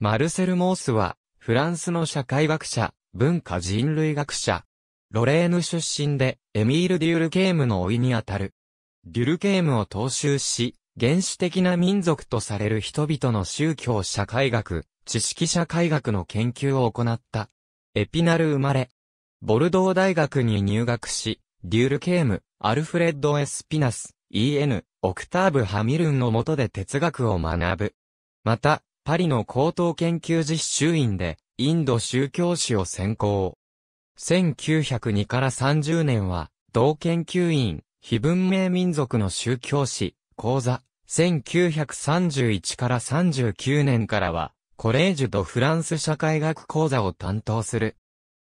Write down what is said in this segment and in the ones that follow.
マルセル・モースは、フランスの社会学者、文化人類学者、ロレーヌ出身で、エミール・デュルケームの老いにあたる。デュルケームを踏襲し、原始的な民族とされる人々の宗教社会学、知識社会学の研究を行った。エピナル生まれ。ボルドー大学に入学し、デュルケーム、アルフレッド・エスピナス、E.N. オクターブ・ハミルンの下で哲学を学ぶ。また、パリの高等研究実習院で、インド宗教史を専攻。1902から30年は、同研究院、非文明民族の宗教史、講座。1931から39年からは、コレージュドフランス社会学講座を担当する。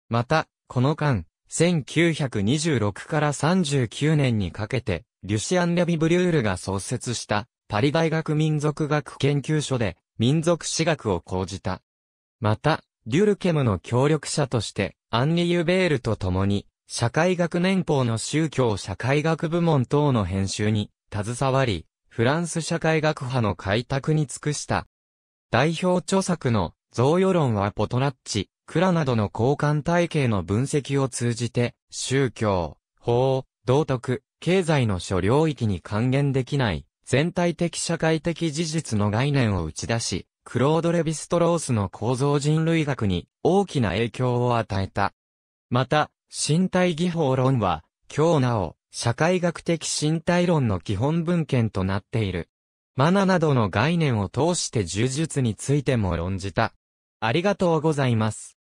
また、この間、1926から39年にかけて、リュシアン・レビブリュールが創設した、パリ大学民族学研究所で、民族史学を講じた。また、デュルケムの協力者として、アンリ・ユベールと共に、社会学年報の宗教社会学部門等の編集に携わり、フランス社会学派の開拓に尽くした。代表著作の贈与論はポトラッチ、クラなどの交換体系の分析を通じて、宗教、法、道徳、経済の諸領域に還元できない全体的社会的事実の概念を打ち出し、クロード・レヴィストロースの構造人類学に大きな影響を与えた。また、身体技法論は、今日なお、社会学的身体論の基本文献となっている。マナなどの概念を通して呪術についても論じた。ありがとうございます。